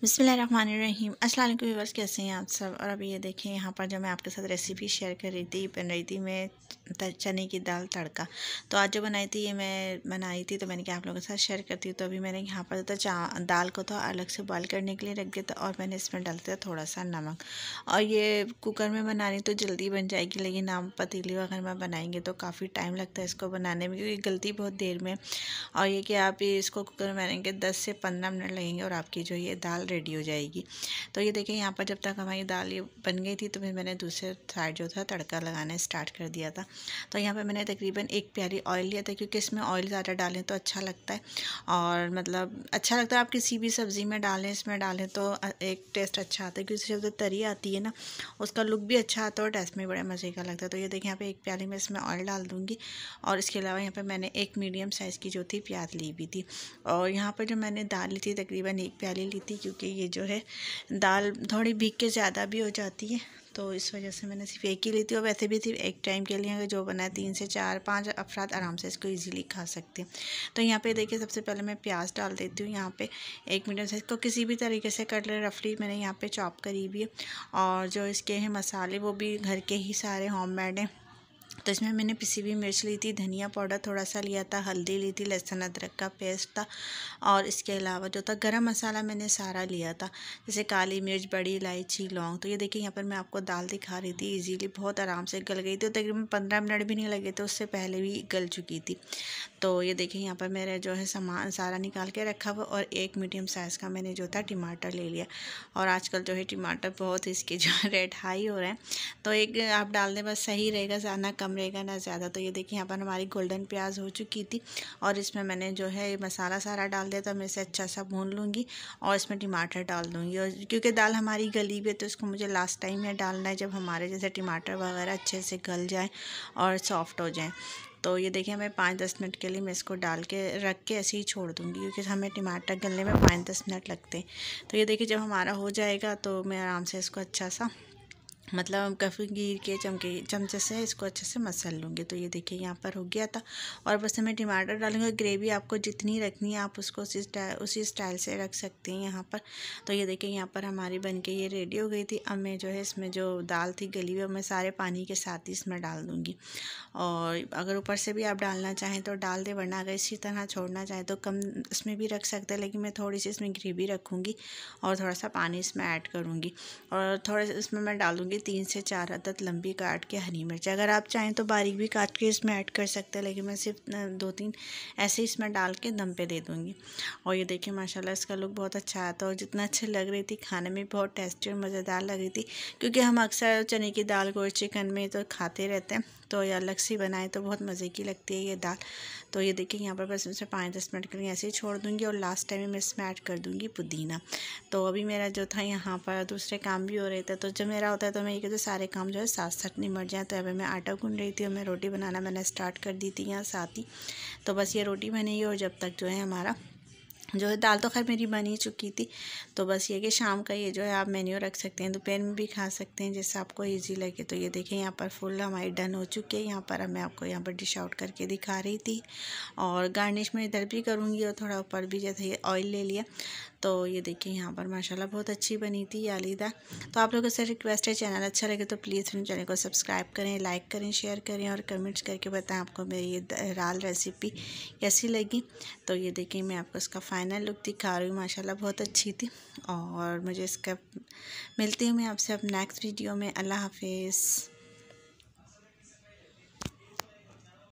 बिसमीम अस्सलाम वालेकुम कैसे हैं आप सब और अभी ये देखें यहाँ पर जो मैं आपके साथ रेसिपी शेयर कर रही थी बन रही थी मैं चने की दाल तड़का तो आज जो बनाई थी ये मैं बनाई थी तो मैंने कहा आप लोगों के साथ शेयर करती हूँ तो अभी मैंने यहाँ पर तो दाल को तो अलग से बॉयल करने के लिए रख दिया था और मैंने इसमें डाल दिया थोड़ा सा नमक और ये कुकर में बनानी तो जल्दी बन जाएगी लेकिन हम पतीली वगैरह में बनाएंगे तो काफ़ी टाइम लगता है इसको बनाने में क्योंकि गलती बहुत देर में और ये कि आप इसको कुकर में बनाएंगे दस से पंद्रह मिनट लगेंगे और आपकी जो ये दाल रेडी हो जाएगी तो ये देखिए यहाँ पर जब तक हमारी दाल ये बन गई थी तो फिर मैंने दूसरे साइड जो था तड़का लगाना स्टार्ट कर दिया था तो यहाँ पे मैंने तकरीबन एक प्यारी ऑयल लिया था क्योंकि इसमें ऑयल ज़्यादा डालें तो अच्छा लगता है और मतलब अच्छा लगता है आप किसी भी सब्ज़ी में डालें इसमें डालें तो एक टेस्ट अच्छा आता है क्योंकि जब तरी आती है ना उसका लुक भी अच्छा आता है और टेस्ट में बड़ा मज़े का लगता है तो ये देखिए यहाँ पर एक प्याली में इसमें ऑयल डाल दूँगी और इसके अलावा यहाँ पर मैंने एक मीडियम साइज़ की जो थी प्याज ली भी थी और यहाँ पर जो मैंने दाल ली थी तकरीबन एक प्याली ली थी क्योंकि ये जो है दाल थोड़ी भीग के ज़्यादा भी हो जाती है तो इस वजह से मैंने सिर्फ एक ही ली थी और वैसे भी सिर्फ एक टाइम के लिए अगर जो बनाए तीन से चार पाँच अफराद आराम से इसको ईजिली खा सकते हैं तो यहाँ पे देखिए सबसे पहले मैं प्याज डाल देती हूँ यहाँ पे एक मीडियम साइज़ को किसी भी तरीके से कट ले रफली मैंने यहाँ पे चॉप करी भी है और जो इसके हैं मसाले वो भी घर के ही सारे होम मेड हैं तो इसमें मैंने पिसी हुई मिर्च ली थी धनिया पाउडर थोड़ा सा लिया था हल्दी ली थी लहसुन अदरक का पेस्ट था और इसके अलावा जो था गरम मसाला मैंने सारा लिया था जैसे काली मिर्च बड़ी इलायची लौंग तो ये देखिए यहाँ पर मैं आपको दाल दिखा रही थी ईजीली बहुत आराम से गल गई थी तकरीबन पंद्रह मिनट भी नहीं लगे थे उससे पहले भी गल चुकी थी तो ये देखिए यहाँ पर मेरा जो है सामान सारा निकाल के रखा हुआ और एक मीडियम साइज़ का मैंने जो था टमाटर ले लिया और आजकल जो है टमाटर बहुत इसके जो रेट हाई हो रहे हैं तो एक आप डाल दें बस सही रहेगा ज़्यादा कम रहेगा ना ज़्यादा तो ये देखिए यहाँ पर हमारी गोल्डन प्याज हो चुकी थी और इसमें मैंने जो है ये मसाला सारा डाल दिया तो मैं इसे अच्छा सा भून लूँगी और इसमें टमाटर डाल दूँगी और क्योंकि दाल हमारी गली हुई है तो इसको मुझे लास्ट टाइम में डालना है जब हमारे जैसे टमाटर वगैरह अच्छे से गल जाए और सॉफ्ट हो जाए तो ये देखिए मैं पाँच दस मिनट के लिए मैं इसको डाल के रख के ऐसे ही छोड़ दूँगी क्योंकि हमें टमाटर गलने में पाँच दस मिनट लगते हैं तो ये देखिए जब हमारा हो जाएगा तो मैं आराम से इसको अच्छा सा मतलब हम काफ़ी घी के चमके चमचे से इसको अच्छे से मसल लूँगी तो ये देखिए यहाँ पर हो गया था और बस हमें टमाटर डालूंगा ग्रेवी आपको जितनी रखनी है आप उसको उसी स्टाइल उसी स्टाइल से रख सकते हैं यहाँ पर तो ये देखिए यहाँ पर हमारी बन के ये रेडी हो गई थी अब मैं जो है इसमें जो दाल थी गली हुई मैं सारे पानी के साथ ही इसमें डाल दूँगी और अगर ऊपर से भी आप डालना चाहें तो डाल दें वरना अगर इसी तरह छोड़ना चाहें तो कम इसमें भी रख सकते हैं लेकिन मैं थोड़ी सी इसमें ग्रेवी रखूँगी और थोड़ा सा पानी इसमें ऐड करूँगी और थोड़ा इसमें मैं डालूँगी लिए तीन से चार अदद लंबी काट के हरी मिर्च अगर आप चाहें तो बारीक भी काट के इसमें ऐड कर सकते हैं लेकिन मैं सिर्फ दो तीन ऐसे इसमें डाल के दम पे दे दूँगी और ये देखिए माशाल्लाह इसका लुक बहुत अच्छा आता और जितना अच्छी लग रही थी खाने में बहुत टेस्टी और मज़ेदार लग रही थी क्योंकि हम अक्सर चने की दाल को चिकन में तो खाते रहते हैं तो ये अलग से बनाए तो बहुत मज़े की लगती है ये दाल तो ये देखिए यहाँ पर बस इसे पाँच दस मिनट के लिए ऐसे ही छोड़ दूँगी और लास्ट टाइम मैं इसमें ऐड कर दूँगी पुदीना तो अभी मेरा जो था यहाँ पर दूसरे काम भी हो रहे थे तो जब मेरा होता है तो मेरे तो सारे काम जो है साथ साथ निमट जाए तो अभी मैं आटा गून रही थी और मैं रोटी बनाना मैंने स्टार्ट कर दी थी यहाँ साथ ही तो बस ये रोटी बनेगी और जब तक जो है हमारा जो है दाल तो खैर मेरी बन ही चुकी थी तो बस ये कि शाम का ये जो है आप मेन्यू रख सकते हैं दोपहर में भी खा सकते हैं जैसे आपको इजी लगे तो ये देखें यहाँ पर फुल हमारी डन हो चुकी है यहाँ पर मैं आपको यहाँ पर डिश आउट करके दिखा रही थी और गार्निश में इधर भी करूँगी और थोड़ा ऊपर भी जैसे ये ऑयल ले लिया तो ये देखिए यहाँ पर माशाल्लाह बहुत अच्छी बनी थी आलिदा तो आप लोगों से रिक्वेस्ट है चैनल अच्छा लगे तो प्लीज़ मेरे चैनल को सब्सक्राइब करें लाइक करें शेयर करें और कमेंट्स करके बताएं आपको मेरी ये दाल रेसिपी कैसी लगी तो ये देखिए मैं आपको इसका फाइनल लुक दिखा रही हूँ माशाल्लाह बहुत अच्छी थी और मुझे इसका मिलती हूँ मैं आपसे अब नेक्स्ट वीडियो में अल्लाह हाफिज़